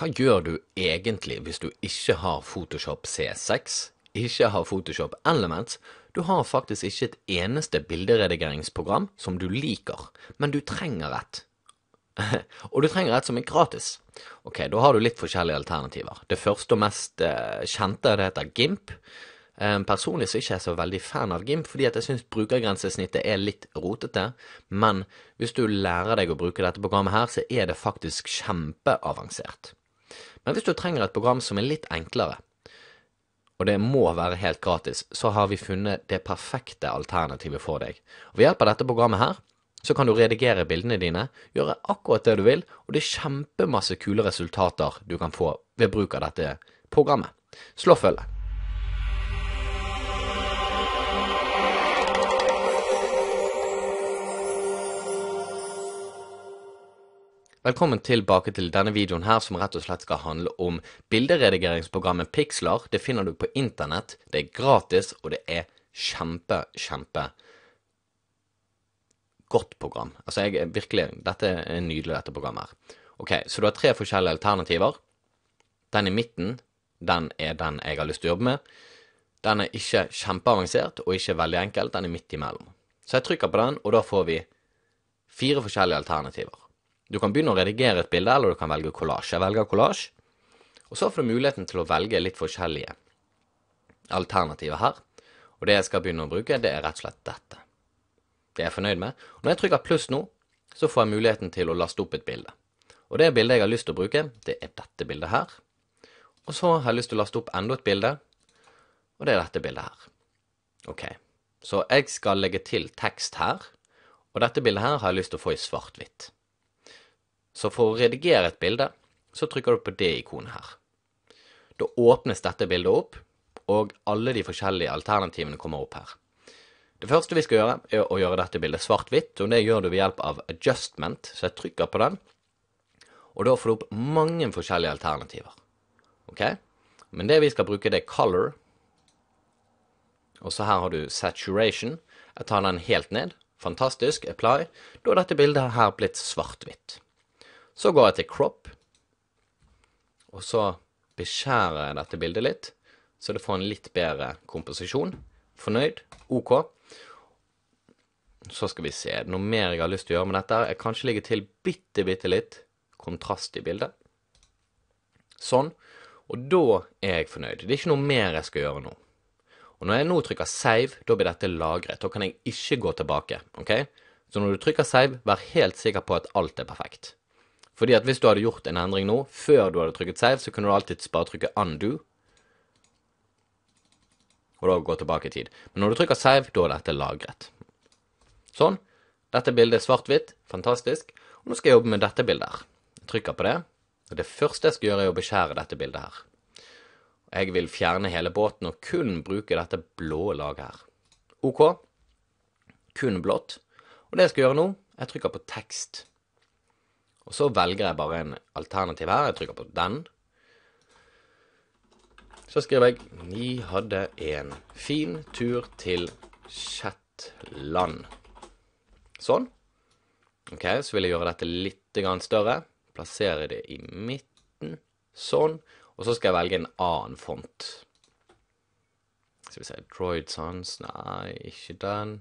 Hva gjør du egentlig hvis du ikke har Photoshop C6, ikke har Photoshop Elements? Du har faktisk ikke et eneste bilderedigeringsprogram som du liker, men du trenger et. og du trenger et som er gratis. Ok, da har du litt forskjellige alternativer. Det første og mest eh, kjente det heter GIMP. Eh, personlig så er jeg ikke så veldig fan av GIMP, fordi jeg syns brukergrensesnittet er litt rotete. Men hvis du lærer deg å bruke dette programmet her, så er det faktisk kjempeavansert. Men hvis du trenger et program som er litt enklere, og det må være helt gratis, så har vi funnet det perfekte alternativet for deg. Og ved hjelp av dette programmet her, så kan du redigere bildene dine, gjøre akkurat det du vil, og det er kjempemasse kule resultater du kan få ved bruk av dette programmet. Slå følge. Velkommen tilbake til denne videoen her, som rett og slett skal handle om bilderedigeringsprogrammet Pixlar. Det finner du på internett, det er gratis, og det er kjempe, kjempe godt program. Altså, jeg virkelig, dette er nydelig, dette programmet her. Ok, så du har tre forskjellige alternativer. Den i midten, den er den jeg har lyst til å jobbe med. Den er ikke kjempeavansert, og ikke veldig enkel, den er midt imellom. Så jeg trykker på den, og da får vi fire forskjellige alternativer. Du kan begynne å redigere et bilde, eller du kan velge kollasj. Jeg velger kollasj. Og så får du muligheten til å velge litt forskjellige alternativer her. Og det jeg skal begynne å bruke, det er rett og slett dette. Det er jeg fornøyd med. Og når jeg trykker pluss nå, så får jeg muligheten til å laste opp et bilde. Og det bildet jeg har lyst til å bruke, det er dette bildet her. Og så har jeg lyst til å laste opp enda et bilde, og det er dette bildet her. Ok, så jeg skal legge til tekst her, og dette bildet her har jeg lyst til å få i svart-hvitt. Så for å redigere et bilde, så trykker du på det ikonet her. Da åpnes dette bildet opp, og alle de forskjellige alternativene kommer opp her. Det første vi skal gjøre, er å gjøre dette bildet svart-hvitt, og det gjør du ved hjelp av adjustment, så jeg trykker på den, og da får du opp mange forskjellige alternativer. Ok? Men det vi skal bruke, det er color, og så her har du saturation. Jeg tar den helt ned. Fantastisk. Apply. Da er dette bildet her blitt svart-hvitt. Så går jeg til crop, og så beskjærer jeg dette bildet litt, så det får en litt bedre komposisjon. Fornøyd? OK. Så skal vi se. Er det noe mer jeg har lyst til å gjøre med dette? Jeg kan ikke legge til bitte, bitte litt kontrast i bildet. Sånn. Og da er jeg fornøyd. Det er ikke noe mer jeg skal gjøre nå. Og når jeg nå trykker save, da blir dette lagret. Da kan jeg ikke gå tilbake. ok? Så når du trykker save, vær helt sikker på at alt er perfekt. Fordi at hvis du hadde gjort en endring nå, før du hadde trykket save, så kunne du alltid bare trykke undo, og da gå tilbake i tid. Men når du trykker save, da er dette lagret. Sånn. Dette bildet er svart-hvitt. Fantastisk. Og nå skal jeg jobbe med dette bildet her. Jeg trykker på det. Og det første jeg skal gjøre, er å beskjære dette bildet her. Jeg vil fjerne hele båten og kun bruke dette blå laget her. OK. Kun blått. Og det jeg skal gjøre nå, jeg trykker på tekst. Og så velger jeg bare en alternativ her. Jeg trykker på den. Så skriver jeg Ni hadde en fin tur til Shetland. Sånn. OK, så vil jeg gjøre dette litt større. Plassere det i midten. Sånn. Og så skal jeg velge en annen font. Skal vi se Droid Sons Nei, ikke den.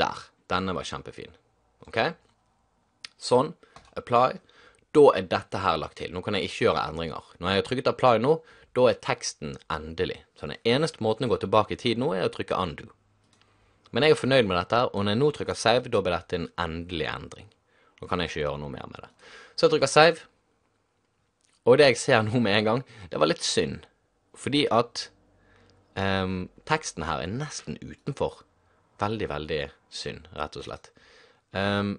Der. Denne var kjempefin. OK? Sånn. Apply. Da er dette her lagt til. Nå kan jeg ikke gjøre endringer. Når jeg har trykket apply nå, da er teksten endelig. Så den eneste måten å gå tilbake i tid nå, er å trykke undo. Men jeg er fornøyd med dette, og når jeg nå trykker save, da blir dette en endelig endring. Nå kan jeg ikke gjøre noe mer med det. Så jeg trykker save, og det jeg ser nå med en gang, det var litt synd. Fordi at um, teksten her er nesten utenfor. Veldig, veldig synd, rett og slett. Um,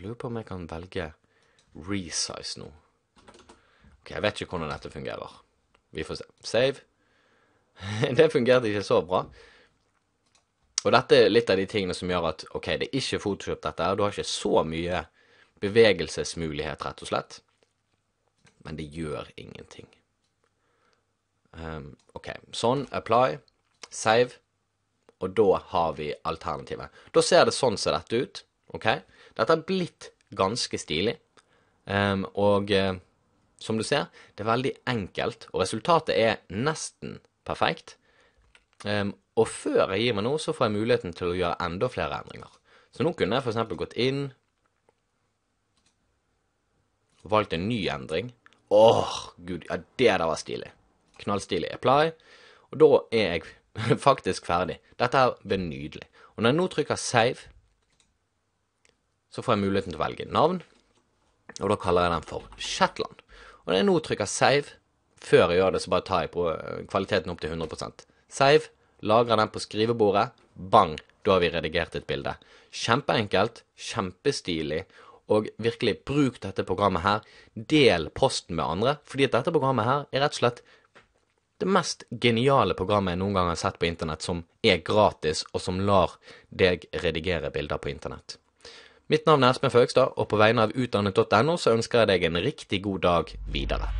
jeg lurer på om jeg kan velge resize nå. Ok, Jeg vet ikke hvordan dette fungerer. Vi får se. Save. det fungerte ikke så bra. Og dette er litt av de tingene som gjør at OK, det er ikke Photoshop, dette her. Du har ikke så mye bevegelsesmulighet, rett og slett. Men det gjør ingenting. Um, OK. Sånn. Apply. Save. Og da har vi alternativet. Da ser det sånn ser dette ut. OK? Dette har blitt ganske stilig, um, og uh, som du ser, det er veldig enkelt, og resultatet er nesten perfekt. Um, og før jeg gir meg nå, så får jeg muligheten til å gjøre enda flere endringer. Så nå kunne jeg f.eks. gått inn og valgt en ny endring. Åh, gud, ja, det der var stilig. Knallstilig. Apply. Og da er jeg faktisk ferdig. Dette her blir nydelig. Og når jeg nå trykker save så får jeg muligheten til å velge navn, og da kaller jeg den for Shetland. Og når jeg nå trykker save, før jeg gjør det, så bare tar jeg på eh, kvaliteten opp til 100 Save, lagrer den på skrivebordet, bang, da har vi redigert et bilde. Kjempeenkelt, kjempestilig, og virkelig bruk dette programmet her. Del posten med andre, fordi at dette programmet her er rett og slett det mest geniale programmet jeg noen gang har sett på internett, som er gratis, og som lar deg redigere bilder på internett. Mitt navn er Espen Føgstad, og på vegne av utdannet.no så ønsker jeg deg en riktig god dag videre.